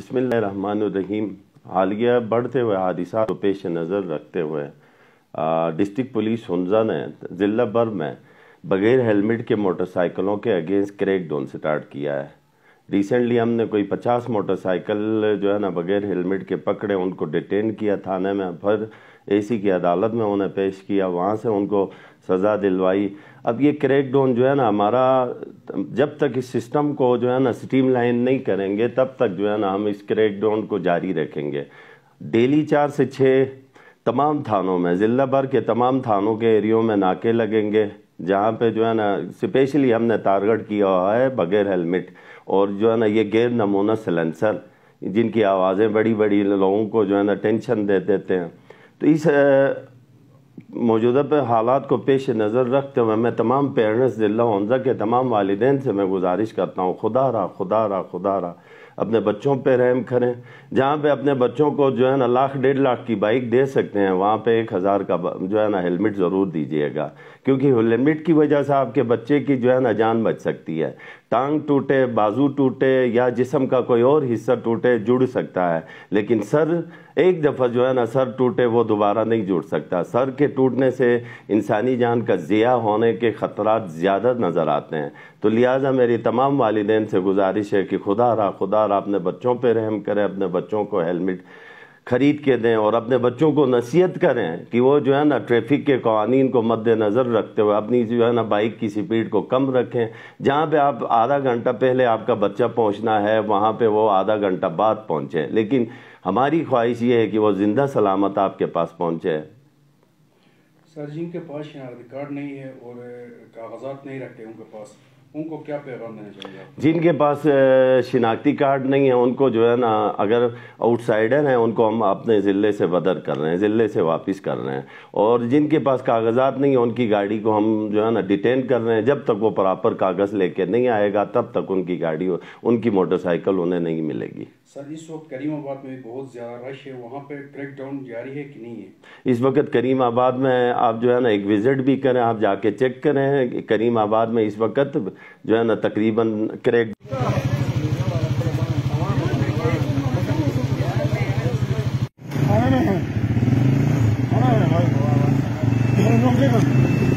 बसमीम हालिया बढ़ते हुए हादिसा को पेश नज़र रखते हुए डिस्ट्रिक्ट पुलिस हंजा ने ज़िला भर में बगैर हेलमेट के मोटरसाइकिलों के अगेंस्ट क्रैक डाउन स्टार्ट किया है रिसेंटली हमने कोई पचास मोटरसाइकिल जो है ना बगैर हेलमेट के पकड़े उनको डिटेन किया थाने में फिर एसी की अदालत में उन्हें पेश किया वहाँ से उनको सज़ा दिलवाई अब ये क्रैकडाउन जो है ना हमारा जब तक इस सिस्टम को जो है ना स्टीम लाइन नहीं करेंगे तब तक जो है ना हम इस क्रैकडाउन को जारी रखेंगे डेली चार से छः तमाम थानों में ज़िला भर के तमाम थानों के एरियो में नाके लगेंगे जहाँ पे जो है ना स्पेशली हमने टारगेट किया हुआ है बगैर हेलमेट और जो है ना ये गैर नमूना सिलेंसर जिनकी आवाज़ें बड़ी बड़ी लोगों को जो है ना टेंशन दे देते हैं तो इस मौजूदा पे हालात को पेश नज़र रखते हुए मैं तमाम पेरेंट्स दिल्ला हमजा के तमाम वालदे से मैं गुजारिश करता हूँ खुदा रहा खुदा रहा खुदा रहा अपने बच्चों पे रहम करें जहाँ पे अपने बच्चों को जो है ना लाख डेढ़ लाख की बाइक दे सकते हैं वहाँ पे एक हज़ार का जो है ना हेलमेट ज़रूर दीजिएगा क्योंकि हेलमेट की वजह से आपके बच्चे की जो है ना जान बच सकती है टांग टूटे बाजू टूटे या जिसम का कोई और हिस्सा टूटे जुड़ सकता है लेकिन सर एक दफ़ा जो है ना सर टूटे वो दोबारा नहीं जुड़ सकता सर के टूटने से इंसानी जान का ज़िया होने के ख़तरा ज़्यादा नज़र आते हैं तो लिहाजा मेरी तमाम वालदेन से गुजारिश है कि खुदा रहा खुदा और अपने बच्चों पर रहम करें अपने बच्चों को हेलमेट खरीद के दें और अपने बच्चों को नसीहत करें कि वो जो है ना ट्रैफिक के कवानीन को मद्देनज़र रखते हुए अपनी जो है ना बाइक की स्पीड को कम रखें जहाँ पे आप आधा घंटा पहले आपका बच्चा पहुँचना है वहाँ पे वो आधा घंटा बाद पहुँचे लेकिन हमारी ख्वाहिश ये है कि वो ज़िंदा सलामत आपके पास पहुँचे सर जिनके पास यहाँ रिकॉर्ड नहीं है और कागजात नहीं रखते उनके पास उनको क्या पैगाम देना चाहिए जिनके पास शिनाख्ती कार्ड नहीं है उनको जो है ना अगर आउटसाइडर हैं उनको हम अपने ज़िले से बदर कर रहे हैं ज़िले से वापस कर रहे हैं और जिनके पास कागजात नहीं है उनकी गाड़ी को हम जो है ना डिटेन कर रहे हैं जब तक वो प्रॉपर कागज़ लेके नहीं आएगा तब तक उनकी गाड़ी उनकी मोटरसाइकिल उन्हें नहीं मिलेगी सर इस वक्त करीमाबाद में बहुत ज़्यादा रश है वहाँ पर ट्रैक डाउन जारी है कि नहीं है इस वक्त करीमाबाद में आप जो है ना एक विज़िट भी करें आप जाके चेक करें करीमाबाद में इस वक्त जो है ना तकरीबन करेक्ट Thank you.